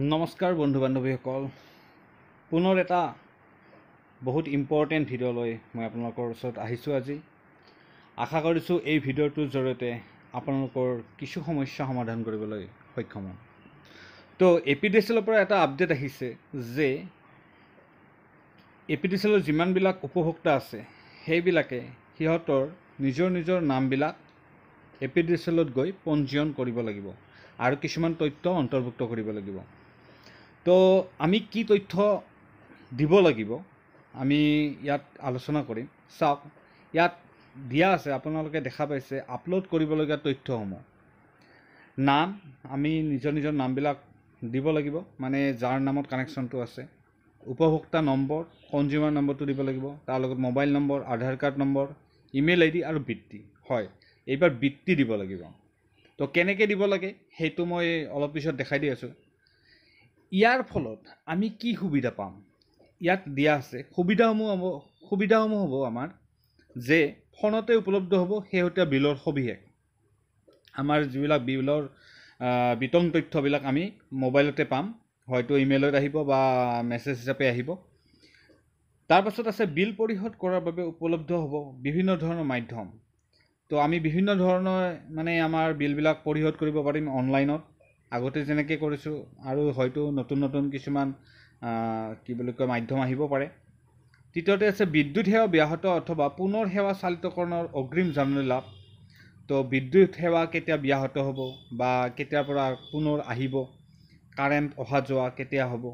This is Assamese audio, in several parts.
নমস্কাৰ বন্ধু বান্ধৱীসকল পুনৰ এটা বহুত ইম্পৰ্টেণ্ট ভিডিঅ' লৈ মই আপোনালোকৰ ওচৰত আহিছোঁ আজি আশা কৰিছোঁ এই ভিডিঅ'টোৰ জৰিয়তে আপোনালোকৰ কিছু সমস্যা সমাধান কৰিবলৈ সক্ষম হ'ম তো এ পি ডি এছ এলৰ পৰা এটা আপডেট আহিছে যে এ পি ডি এছ এলৰ যিমানবিলাক উপভোক্তা আছে সেইবিলাকে সিহঁতৰ নিজৰ নিজৰ নামবিলাক এ পি ডি এছ এলত গৈ পঞ্জীয়ন কৰিব লাগিব আৰু কিছুমান তথ্য অন্তৰ্ভুক্ত কৰিব লাগিব তো আমি কি তথ্য দিব লাগিব আমি ইয়াত আলোচনা কৰিম চাওক ইয়াত দিয়া আছে আপোনালোকে দেখা পাইছে আপলোড কৰিবলগীয়া তথ্যসমূহ নাম আমি নিজৰ নিজৰ নামবিলাক দিব লাগিব মানে যাৰ নামত কানেকশ্যনটো আছে উপভোক্তা নম্বৰ কনজিউমাৰ নম্বৰটো দিব লাগিব তাৰ লগত mobile number Aadhaar card number email ID ডি আৰু বৃত্তি হয় এইবাৰ বৃত্তি দিব লাগিব তো কেনেকৈ দিব লাগে সেইটো মই অলপ পিছত দেখাই দি আছোঁ ইয়াৰ ফলত আমি কি সুবিধা পাম ইয়াত দিয়া আছে সুবিধাসমূহ হ'ব সুবিধাসমূহ হ'ব আমাৰ যে ফোনতে উপলব্ধ হ'ব শেহতীয়া বিলৰ সবিশেষ আমাৰ যিবিলাক বিলৰ বিতং তথ্যবিলাক আমি মোবাইলতে পাম হয়তো ইমেইলত আহিব বা মেছেজ হিচাপে আহিব তাৰপাছত আছে বিল পৰিশোধ কৰাৰ বাবে উপলব্ধ হ'ব বিভিন্ন ধৰণৰ মাধ্যম তো আমি বিভিন্ন ধৰণৰ মানে আমাৰ বিলবিলাক পৰিশোধ কৰিব পাৰিম অনলাইনত আগতে যেনেকৈ কৰিছোঁ আৰু হয়তো নতুন নতুন কিছুমান কি বুলি কয় মাধ্যম আহিব পাৰে তৃতীয়তে আছে বিদ্যুৎ সেৱা ব্যাহত অথবা পুনৰ সেৱা চালিতকৰণৰ অগ্ৰিম জাননী লাভ তো বিদ্যুৎ সেৱা কেতিয়া ব্যাহত হ'ব বা কেতিয়াৰ পৰা পুনৰ আহিব কাৰেণ্ট অহা যোৱা কেতিয়া হ'ব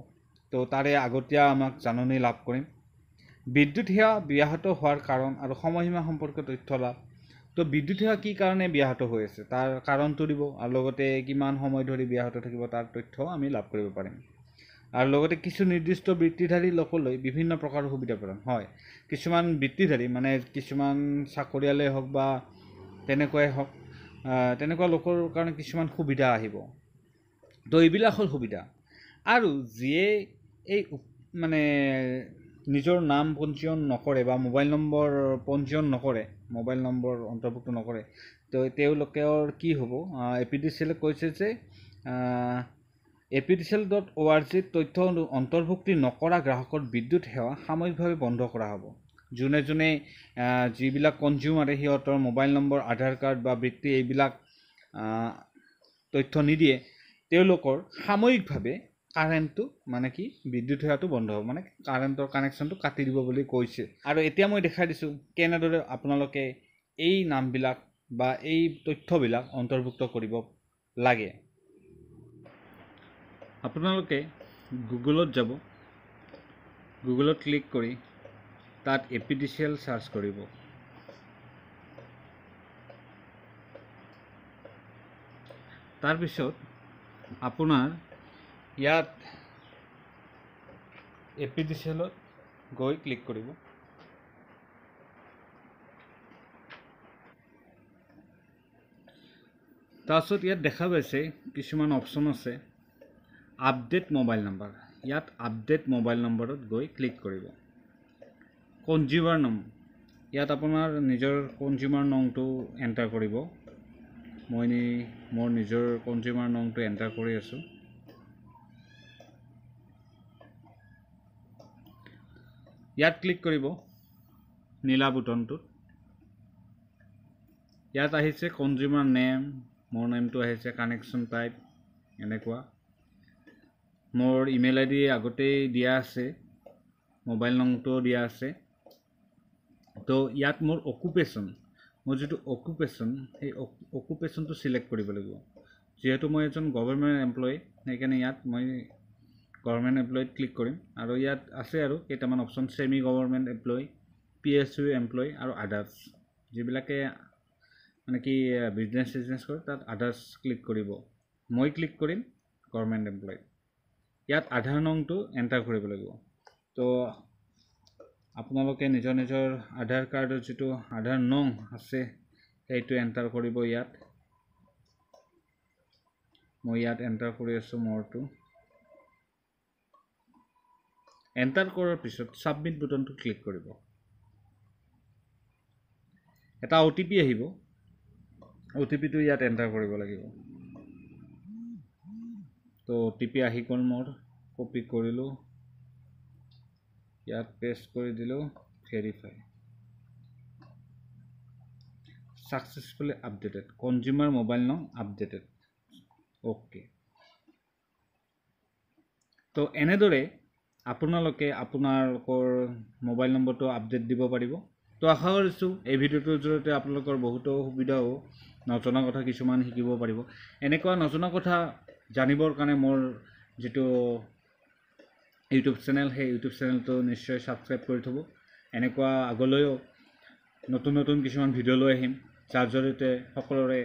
তো তাৰে আগতীয়া আমাক জাননী লাভ কৰিম বিদ্যুৎ সেৱা ব্যাহত হোৱাৰ কাৰণ আৰু সময়সীমা সম্পৰ্কে তথ্য লাভ তো বিদ্যুৎ সেৱা কি কাৰণে ব্যাহত হৈ আছে তাৰ কাৰণটো দিব আৰু লগতে কিমান সময় ধৰি ব্যাহত থাকিব তাৰ তথ্য আমি লাভ কৰিব পাৰিম আৰু লগতে কিছু নিৰ্দিষ্ট বৃত্তিধাৰী লোকলৈ বিভিন্ন প্ৰকাৰৰ সুবিধা প্ৰদান হয় কিছুমান বৃত্তিধাৰী মানে কিছুমান চাকৰিয়ালেই হওক বা তেনেকুৱাই হওক তেনেকুৱা লোকৰ কাৰণে কিছুমান সুবিধা আহিব তো এইবিলাক হ'ল সুবিধা আৰু যিয়ে এই মানে নিজৰ নাম পঞ্জীয়ন নকৰে বা মোবাইল নম্বৰ পঞ্জীয়ন নকৰে মোবাইল নম্বৰ অন্তৰ্ভুক্ত নকৰে তো তেওঁলোকৰ কি হ'ব এ পি ডি চি এলে কৈছে যে A P D C L dot O' R জিত তথ্য অন্তৰ্ভুক্তি নকৰা গ্ৰাহকৰ বিদ্যুৎ সেৱা সাময়িকভাৱে বন্ধ কৰা হ'ব যোনে যোনে যিবিলাক কনজিউমাৰে সিহঁতৰ মোবাইল নম্বৰ আধাৰ কাৰ্ড বা বৃত্তি এইবিলাক তথ্য নিদিয়ে তেওঁলোকৰ সাময়িকভাৱে কাৰেণ্টটো মানে কি বিদ্যুৎ সেৱাটো বন্ধ হ'ব মানে কাৰেণ্টৰ কানেকশ্যনটো কাটি দিব বুলি কৈছে আৰু এতিয়া মই দেখাই দিছোঁ কেনেদৰে আপোনালোকে এই নামবিলাক বা এই তথ্যবিলাক অন্তৰ্ভুক্ত কৰিব লাগে আপোনালোকে গুগলত যাব গুগলত ক্লিক কৰি তাত A P D C L search কৰিব তাৰপিছত আপোনাৰ ইয়াত এপিডিচিয়েলত গৈ ক্লিক কৰিব তাৰপিছত ইয়াত দেখা পাইছে কিছুমান অপশ্যন আছে আপডেট মোবাইল নাম্বাৰ ইয়াত আপডেট মোবাইল নম্বৰত গৈ ক্লিক কৰিব কনজিউমাৰ নম ইয়াত আপোনাৰ নিজৰ কনজিউমাৰ নংটো এণ্টাৰ কৰিব মই নি মোৰ নিজৰ কনজিউমাৰ নংটো এণ্টাৰ কৰি আছোঁ ইয়াত ক্লিক কৰিব নীলা বুটনটোত ইয়াত আহিছে কনজিউমাৰ নেম মোৰ নেমটো আহিছে কানেকশ্যন টাইপ এনেকুৱা মোৰ ইমেইল আই ডি আগতেই দিয়া আছে মোবাইল নম্বৰটোও দিয়া আছে তো ইয়াত মোৰ অকুপেশ্যন মোৰ যিটো অকুপেশ্যন সেই অকুপেশ্যনটো ছিলেক্ট কৰিব লাগিব যিহেতু মই এজন গভৰ্ণমেণ্ট এমপ্লয়ী সেইকাৰণে ইয়াত মই গভৰ্ণমেণ্ট এমপ্লয়ত ক্লিক কৰিম আৰু ইয়াত আছে আৰু কেইটামান option semi government employ P S U employ আৰু আদাৰ্ছ যিবিলাকে মানে কি বিজনেছ চিজনেছ কৰে তাত আদাৰ্ছ ক্লিক কৰিব মই ক্লিক কৰিম গভৰ্ণমেণ্ট এমপ্লয় ইয়াত আধাৰ নংটো এণ্টাৰ কৰিব লাগিব তো আপোনালোকে নিজৰ নিজৰ আধাৰ কাৰ্ডৰ যিটো আধাৰ নং আছে সেইটো এণ্টাৰ কৰিব ইয়াত মই ইয়াত এণ্টাৰ কৰি আছোঁ মোৰটো এণ্টাৰ কৰাৰ পিছত ছাবমিট বুটনটো ক্লিক কৰিব এটা অ' টি পি আহিব অ' টি পিটো ইয়াত এণ্টাৰ কৰিব লাগিব তো অ' টি পি আহি গ'ল মোৰ কপি কৰিলোঁ ইয়াত পেষ্ট কৰি দিলোঁ verify successfully updated consumer mobile নং আপডেটেড অ'কে তো এনেদৰে আপোনালোকে আপোনালোকৰ মোবাইল নম্বৰটো আপডেট দিব পাৰিব তো আশা কৰিছোঁ এই ভিডিঅ'টোৰ জৰিয়তে আপোনালোকৰ বহুতো সুবিধা হ'ব নজনা কথা কিছুমান শিকিব পাৰিব এনেকুৱা নজনা কথা জানিবৰ কাৰণে মোৰ যিটো ইউটিউব চেনেল সেই ইউটিউব চেনেলটো নিশ্চয় ছাবস্ক্ৰাইব কৰি থ'ব এনেকুৱা আগলৈও নতুন নতুন কিছুমান ভিডিঅ' লৈ আহিম যাৰ জৰিয়তে সকলোৰে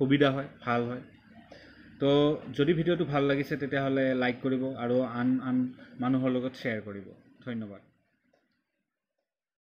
সুবিধা হয় ভাল হয় তো যদি ভিডিওটো ভাল লাগিছে তেতিয়াহ'লে লাইক কৰিব আৰু আন আন মানুহৰ লগত শ্বেয়াৰ কৰিব ধন্যবাদ